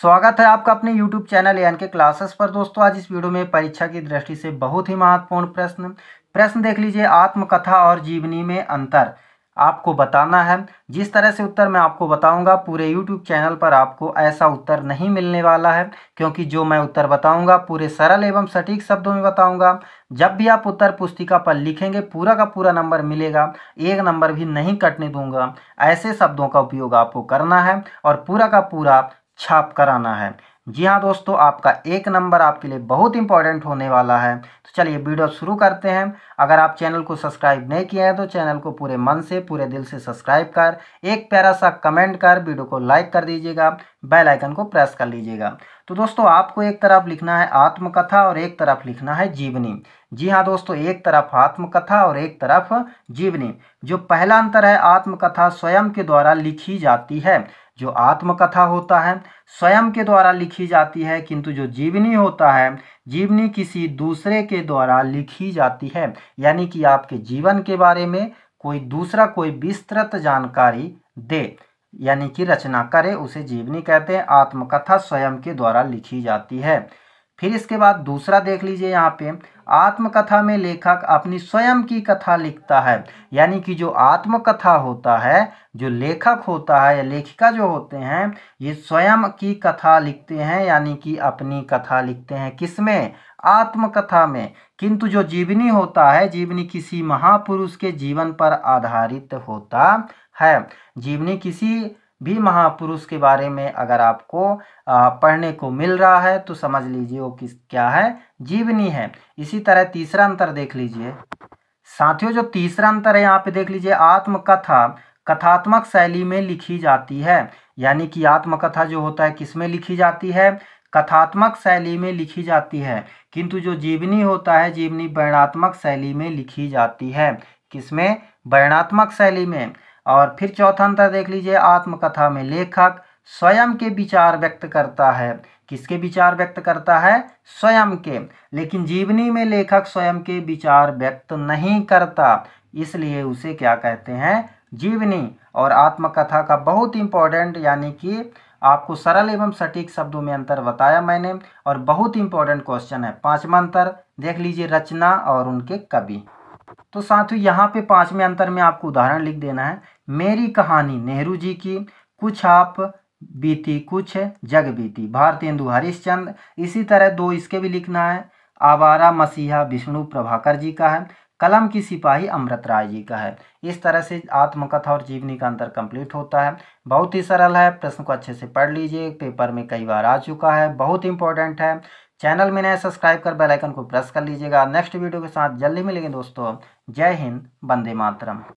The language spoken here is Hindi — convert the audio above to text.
स्वागत है आपका अपने YouTube channel N K classes पर दोस्तों आज इस वीडियो में परीक्षा की दृष्टि से बहुत ही महत्वपूर्ण प्रश्न प्रश्न देख लीजिए आत्मकथा और जीवनी में अंतर आपको बताना है जिस तरह से उत्तर मैं आपको बताऊंगा पूरे YouTube चैनल पर आपको ऐसा उत्तर नहीं मिलने वाला है क्योंकि जो मैं उत्तर बताऊंगा पूरे सरल एवं सटीक शब्दों में बताऊंगा जब भी आप उत्तर पुस्तिका पर लिखेंगे पूरा का पूरा नंबर मिलेगा एक नंबर भी नहीं कटने दूंगा ऐसे शब्दों का उपयोग आपको करना है और पूरा का पूरा छाप कर आना है जी हाँ दोस्तों आपका एक नंबर आपके लिए बहुत इंपॉर्टेंट होने वाला है तो चलिए वीडियो शुरू करते हैं अगर आप चैनल को सब्सक्राइब नहीं किया है तो चैनल को पूरे मन से पूरे दिल से सब्सक्राइब कर एक प्यारा सा कमेंट कर वीडियो को लाइक कर दीजिएगा बेल आइकन को प्रेस कर लीजिएगा तो दोस्तों आपको एक तरफ लिखना है आत्मकथा और एक तरफ लिखना है जीवनी जी हाँ दोस्तों एक तरफ आत्मकथा और एक तरफ जीवनी जो पहला अंतर है आत्मकथा स्वयं के द्वारा लिखी जाती है जो आत्मकथा होता है स्वयं के द्वारा लिखी जाती है किंतु जो जीवनी होता है जीवनी किसी दूसरे के द्वारा लिखी जाती है यानी कि आपके जीवन के बारे में कोई दूसरा कोई विस्तृत जानकारी दे यानी कि रचना करे उसे जीवनी कहते हैं आत्मकथा स्वयं के द्वारा लिखी जाती है फिर इसके बाद दूसरा देख लीजिए यहाँ पे आत्मकथा में लेखक अपनी स्वयं की कथा लिखता है यानी कि जो आत्मकथा होता है जो लेखक होता है या लेखिका जो होते हैं ये स्वयं की कथा लिखते हैं यानी कि अपनी कथा लिखते हैं किसमें आत्मकथा में किंतु जो जीवनी होता है जीवनी किसी महापुरुष के जीवन पर आधारित होता है जीवनी किसी भी महापुरुष के बारे में अगर आपको पढ़ने को मिल रहा है तो समझ लीजिए वो किस क्या है जीवनी है इसी तरह तीसरा अंतर देख लीजिए साथियों जो तीसरा अंतर है यहाँ पे देख लीजिए आत्मकथा कथात्मक शैली में लिखी जाती है यानी कि आत्मकथा जो होता है किस में लिखी जाती है कथात्मक शैली में लिखी जाती है किंतु जो जीवनी होता है जीवनी वर्णात्मक शैली में लिखी जाती है किसमें वर्णात्मक शैली में और फिर चौथा अंतर देख लीजिए आत्मकथा में लेखक स्वयं के विचार व्यक्त करता है किसके विचार व्यक्त करता है स्वयं के लेकिन जीवनी में लेखक स्वयं के विचार व्यक्त नहीं करता इसलिए उसे क्या कहते हैं जीवनी और आत्मकथा का बहुत इंपॉर्टेंट यानी कि आपको सरल एवं सटीक शब्दों में अंतर बताया मैंने और बहुत इंपॉर्टेंट क्वेश्चन है पांचवा अंतर देख लीजिए रचना और उनके कवि तो साथियों यहाँ पे पांचवें अंतर में आपको उदाहरण लिख देना है मेरी कहानी नेहरू जी की कुछ आप बीती कुछ जग बीती भारतेंदु हरिश्चंद इसी तरह दो इसके भी लिखना है आवारा मसीहा विष्णु प्रभाकर जी का है कलम की सिपाही अमृत राय जी का है इस तरह से आत्मकथा और जीवनी का अंतर कंप्लीट होता है बहुत ही सरल है प्रश्न को अच्छे से पढ़ लीजिए पेपर में कई बार आ चुका है बहुत इंपॉर्टेंट है चैनल में नए सब्सक्राइब कर बेल आइकन को प्रेस कर लीजिएगा नेक्स्ट वीडियो के साथ जल्दी मिलेंगे दोस्तों जय हिंद बंदे मातरम